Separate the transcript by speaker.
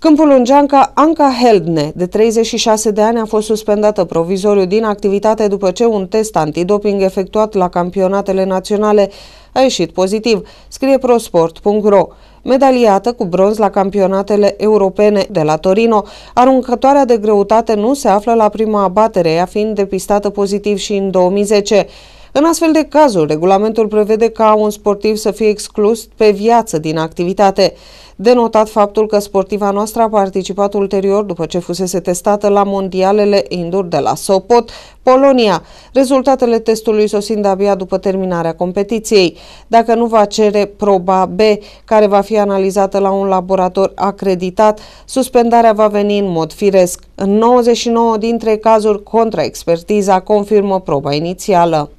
Speaker 1: Câmpul Lungeanca Anca Heldne, de 36 de ani, a fost suspendată provizoriu din activitate după ce un test antidoping efectuat la campionatele naționale a ieșit pozitiv, scrie prosport.ro. Medaliată cu bronz la campionatele europene de la Torino, aruncătoarea de greutate nu se află la prima abatere, ea fiind depistată pozitiv și în 2010. În astfel de cazuri, regulamentul prevede ca un sportiv să fie exclus pe viață din activitate. De notat faptul că sportiva noastră a participat ulterior, după ce fusese testată la mondialele indoor de la Sopot, Polonia, rezultatele testului sosind abia după terminarea competiției. Dacă nu va cere proba B, care va fi analizată la un laborator acreditat, suspendarea va veni în mod firesc. În 99 dintre cazuri, contraexpertiza confirmă proba inițială.